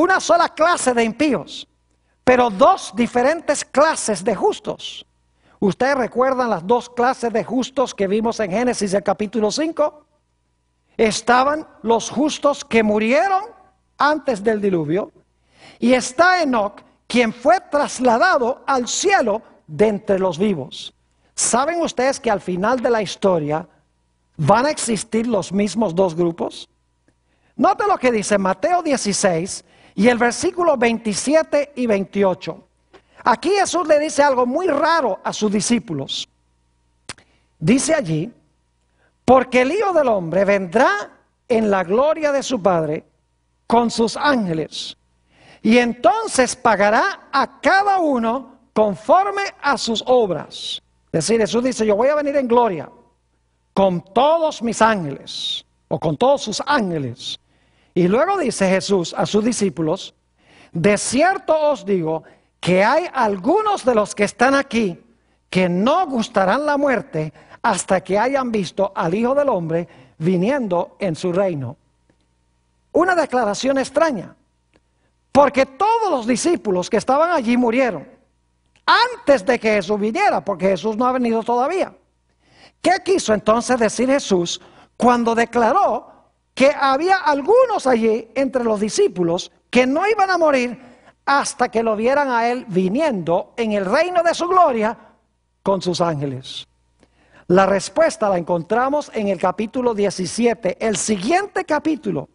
una sola clase de impíos, pero dos diferentes clases de justos. ¿Ustedes recuerdan las dos clases de justos que vimos en Génesis el capítulo 5? Estaban los justos que murieron antes del diluvio y está Enoch quien fue trasladado al cielo de entre los vivos. ¿Saben ustedes que al final de la historia van a existir los mismos dos grupos? Note lo que dice Mateo 16, y el versículo 27 y 28. Aquí Jesús le dice algo muy raro a sus discípulos. Dice allí, porque el Hijo del Hombre vendrá en la gloria de su Padre con sus ángeles. Y entonces pagará a cada uno conforme a sus obras. Es decir, Jesús dice, yo voy a venir en gloria con todos mis ángeles, o con todos sus ángeles. Y luego dice Jesús a sus discípulos, de cierto os digo que hay algunos de los que están aquí que no gustarán la muerte hasta que hayan visto al Hijo del Hombre viniendo en su reino. Una declaración extraña, porque todos los discípulos que estaban allí murieron antes de que Jesús viniera, porque Jesús no ha venido todavía. ¿Qué quiso entonces decir Jesús cuando declaró que había algunos allí entre los discípulos que no iban a morir hasta que lo vieran a Él viniendo en el reino de su gloria con sus ángeles. La respuesta la encontramos en el capítulo 17, el siguiente capítulo.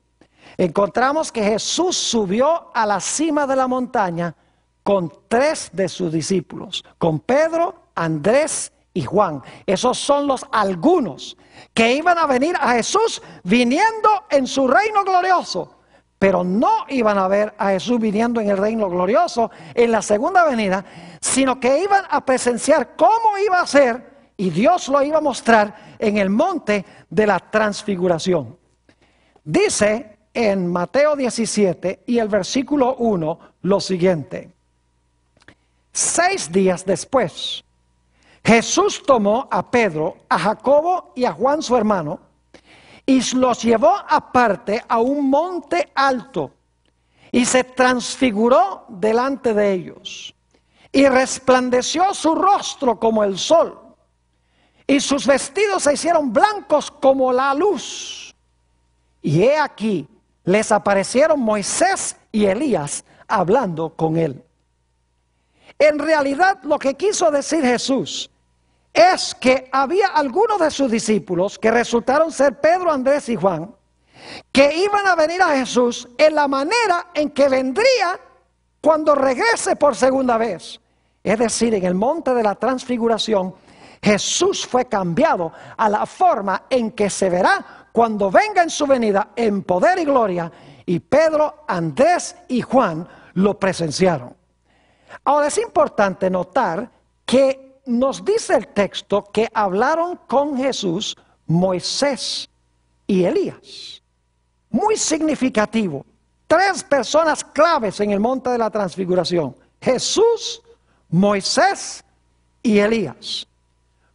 Encontramos que Jesús subió a la cima de la montaña con tres de sus discípulos, con Pedro, Andrés y Juan. Esos son los algunos que iban a venir a Jesús viniendo en su reino glorioso, pero no iban a ver a Jesús viniendo en el reino glorioso en la segunda venida, sino que iban a presenciar cómo iba a ser y Dios lo iba a mostrar en el monte de la transfiguración. Dice en Mateo 17 y el versículo 1 lo siguiente. Seis días después, Jesús tomó a Pedro, a Jacobo y a Juan su hermano y los llevó aparte a un monte alto y se transfiguró delante de ellos y resplandeció su rostro como el sol y sus vestidos se hicieron blancos como la luz. Y he aquí, les aparecieron Moisés y Elías hablando con él. En realidad lo que quiso decir Jesús es que había algunos de sus discípulos, que resultaron ser Pedro, Andrés y Juan, que iban a venir a Jesús en la manera en que vendría cuando regrese por segunda vez. Es decir, en el monte de la transfiguración, Jesús fue cambiado a la forma en que se verá cuando venga en su venida en poder y gloria. Y Pedro, Andrés y Juan lo presenciaron. Ahora es importante notar que nos dice el texto que hablaron con Jesús Moisés y Elías. Muy significativo. Tres personas claves en el monte de la transfiguración. Jesús, Moisés y Elías.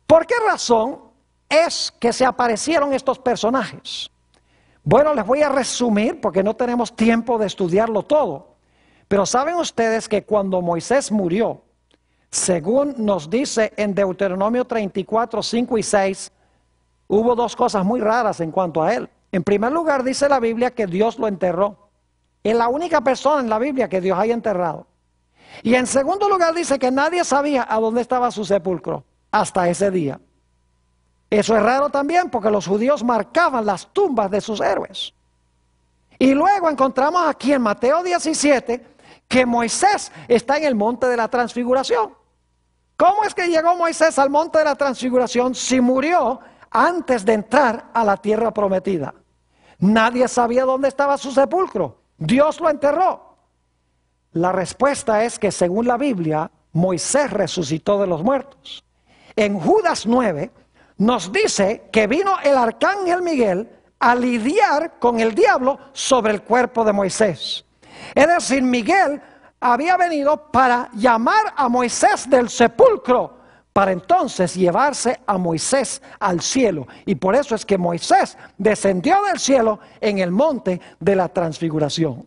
¿Por qué razón es que se aparecieron estos personajes? Bueno, les voy a resumir porque no tenemos tiempo de estudiarlo todo. Pero saben ustedes que cuando Moisés murió, según nos dice en Deuteronomio 34, 5 y 6, hubo dos cosas muy raras en cuanto a él. En primer lugar, dice la Biblia que Dios lo enterró. Es la única persona en la Biblia que Dios haya enterrado. Y en segundo lugar, dice que nadie sabía a dónde estaba su sepulcro hasta ese día. Eso es raro también porque los judíos marcaban las tumbas de sus héroes. Y luego encontramos aquí en Mateo 17 que Moisés está en el monte de la transfiguración. ¿Cómo es que llegó Moisés al monte de la transfiguración si murió antes de entrar a la tierra prometida? Nadie sabía dónde estaba su sepulcro. Dios lo enterró. La respuesta es que según la Biblia, Moisés resucitó de los muertos. En Judas 9 nos dice que vino el arcángel Miguel a lidiar con el diablo sobre el cuerpo de Moisés. Es decir, Miguel había venido para llamar a Moisés del sepulcro, para entonces llevarse a Moisés al cielo. Y por eso es que Moisés descendió del cielo en el monte de la transfiguración.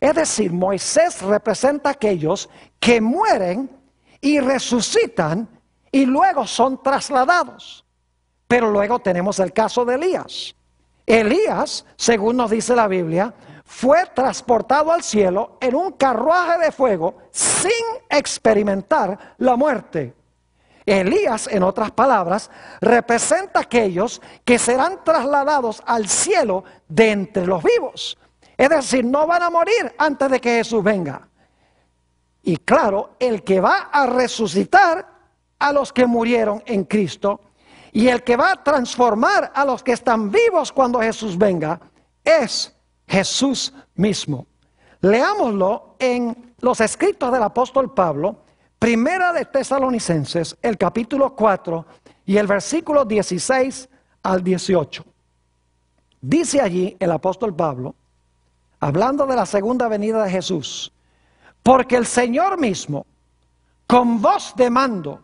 Es decir, Moisés representa a aquellos que mueren y resucitan y luego son trasladados. Pero luego tenemos el caso de Elías. Elías, según nos dice la Biblia, fue transportado al cielo en un carruaje de fuego sin experimentar la muerte. Elías, en otras palabras, representa a aquellos que serán trasladados al cielo de entre los vivos. Es decir, no van a morir antes de que Jesús venga. Y claro, el que va a resucitar a los que murieron en Cristo y el que va a transformar a los que están vivos cuando Jesús venga es Jesús mismo. Leámoslo en los escritos del apóstol Pablo, primera de Tesalonicenses, el capítulo 4 y el versículo 16 al 18. Dice allí el apóstol Pablo, hablando de la segunda venida de Jesús, porque el Señor mismo, con voz de mando,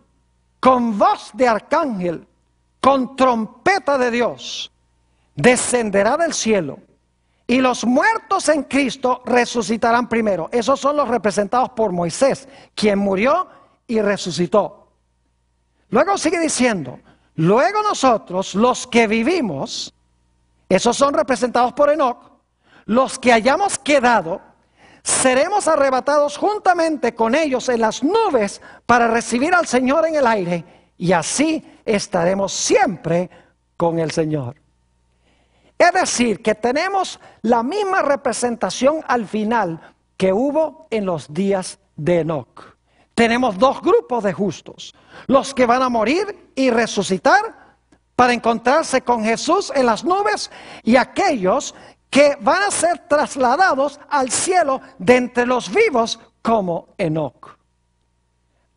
con voz de arcángel, con trompeta de Dios, descenderá del cielo y los muertos en Cristo resucitarán primero. Esos son los representados por Moisés, quien murió y resucitó. Luego sigue diciendo, luego nosotros, los que vivimos, esos son representados por Enoch, los que hayamos quedado, seremos arrebatados juntamente con ellos en las nubes para recibir al Señor en el aire y así estaremos siempre con el Señor. Es decir, que tenemos la misma representación al final que hubo en los días de Enoch. Tenemos dos grupos de justos, los que van a morir y resucitar para encontrarse con Jesús en las nubes y aquellos que van a ser trasladados al cielo de entre los vivos como Enoch.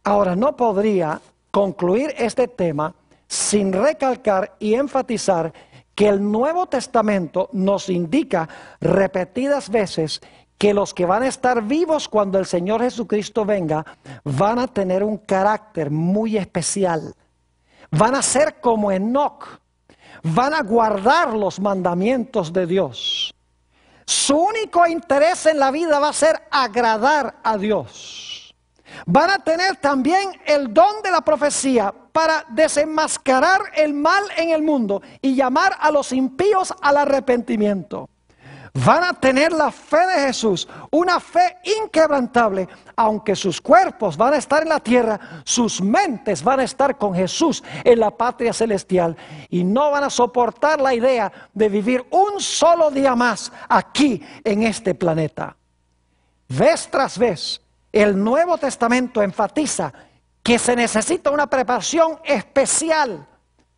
Ahora, no podría concluir este tema sin recalcar y enfatizar que el Nuevo Testamento nos indica repetidas veces que los que van a estar vivos cuando el Señor Jesucristo venga van a tener un carácter muy especial. Van a ser como Enoch. Van a guardar los mandamientos de Dios. Su único interés en la vida va a ser agradar a Dios van a tener también el don de la profecía para desenmascarar el mal en el mundo y llamar a los impíos al arrepentimiento. Van a tener la fe de Jesús, una fe inquebrantable, aunque sus cuerpos van a estar en la tierra, sus mentes van a estar con Jesús en la patria celestial y no van a soportar la idea de vivir un solo día más aquí en este planeta. Vez tras vez, el Nuevo Testamento enfatiza que se necesita una preparación especial,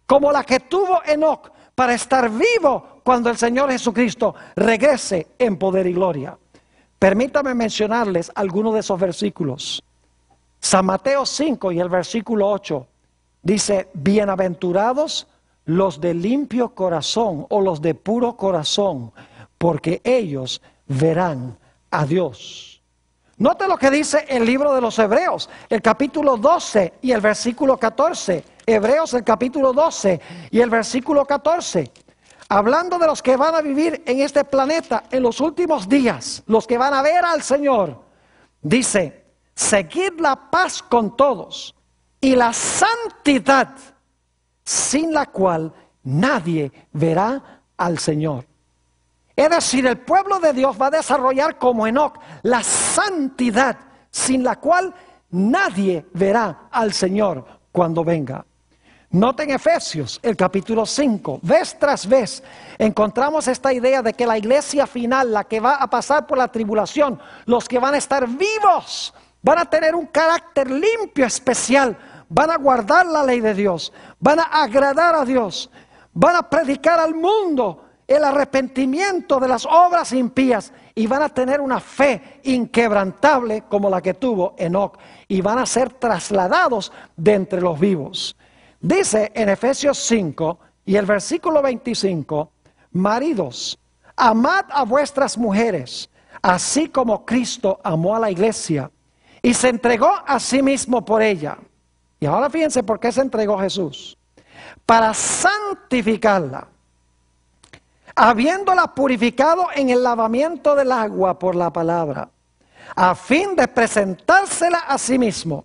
como la que tuvo Enoch, para estar vivo cuando el Señor Jesucristo regrese en poder y gloria. Permítame mencionarles algunos de esos versículos. San Mateo 5 y el versículo 8 dice, bienaventurados los de limpio corazón o los de puro corazón, porque ellos verán a Dios. Note lo que dice el libro de los Hebreos, el capítulo 12 y el versículo 14. Hebreos, el capítulo 12 y el versículo 14. Hablando de los que van a vivir en este planeta en los últimos días, los que van a ver al Señor, dice, seguid la paz con todos y la santidad, sin la cual nadie verá al Señor. Es decir, el pueblo de Dios va a desarrollar como Enoch la santidad sin la cual nadie verá al Señor cuando venga. Noten Efesios, el capítulo 5, vez tras vez encontramos esta idea de que la iglesia final, la que va a pasar por la tribulación, los que van a estar vivos, van a tener un carácter limpio especial, van a guardar la ley de Dios, van a agradar a Dios, van a predicar al mundo el arrepentimiento de las obras impías y van a tener una fe inquebrantable como la que tuvo Enoc y van a ser trasladados de entre los vivos. Dice en Efesios 5 y el versículo 25, maridos, amad a vuestras mujeres, así como Cristo amó a la iglesia y se entregó a sí mismo por ella. Y ahora fíjense por qué se entregó Jesús, para santificarla habiéndola purificado en el lavamiento del agua por la palabra, a fin de presentársela a sí mismo,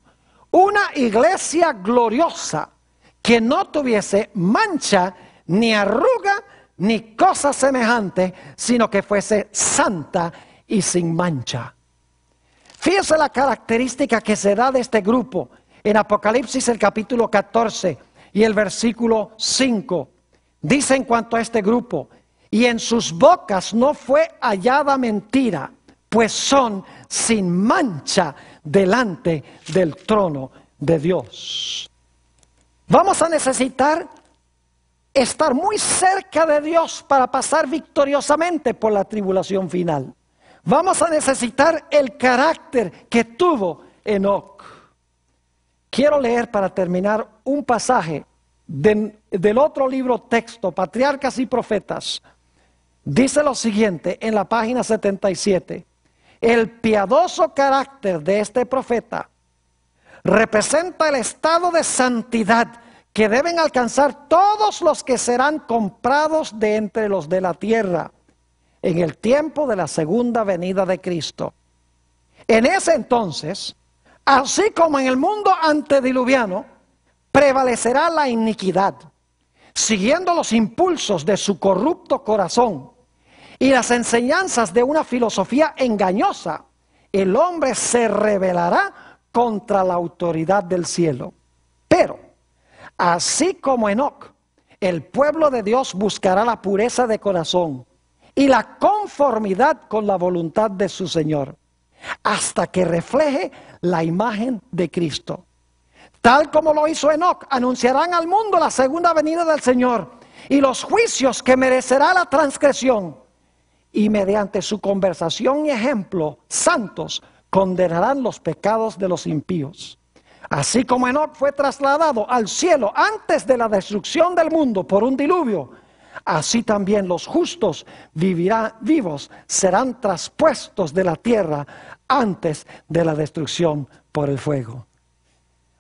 una iglesia gloriosa, que no tuviese mancha, ni arruga, ni cosa semejante, sino que fuese santa y sin mancha. Fíjese la característica que se da de este grupo en Apocalipsis el capítulo 14 y el versículo 5. Dice en cuanto a este grupo, y en sus bocas no fue hallada mentira, pues son sin mancha delante del trono de Dios. Vamos a necesitar estar muy cerca de Dios para pasar victoriosamente por la tribulación final. Vamos a necesitar el carácter que tuvo Enoch. Quiero leer para terminar un pasaje del otro libro texto, Patriarcas y Profetas, Dice lo siguiente en la página 77. El piadoso carácter de este profeta representa el estado de santidad que deben alcanzar todos los que serán comprados de entre los de la tierra en el tiempo de la segunda venida de Cristo. En ese entonces, así como en el mundo antediluviano, prevalecerá la iniquidad, siguiendo los impulsos de su corrupto corazón y las enseñanzas de una filosofía engañosa, el hombre se rebelará contra la autoridad del cielo. Pero, así como Enoc, el pueblo de Dios buscará la pureza de corazón y la conformidad con la voluntad de su Señor, hasta que refleje la imagen de Cristo. Tal como lo hizo Enoc, anunciarán al mundo la segunda venida del Señor y los juicios que merecerá la transgresión y mediante su conversación y ejemplo, santos condenarán los pecados de los impíos. Así como Enoch fue trasladado al cielo antes de la destrucción del mundo por un diluvio, así también los justos vivirán vivos, serán traspuestos de la tierra antes de la destrucción por el fuego.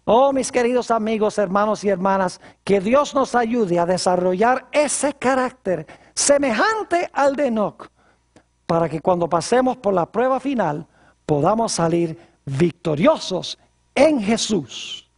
Oh, mis queridos amigos, hermanos y hermanas, que Dios nos ayude a desarrollar ese carácter semejante al de Enoch, para que cuando pasemos por la prueba final podamos salir victoriosos en Jesús.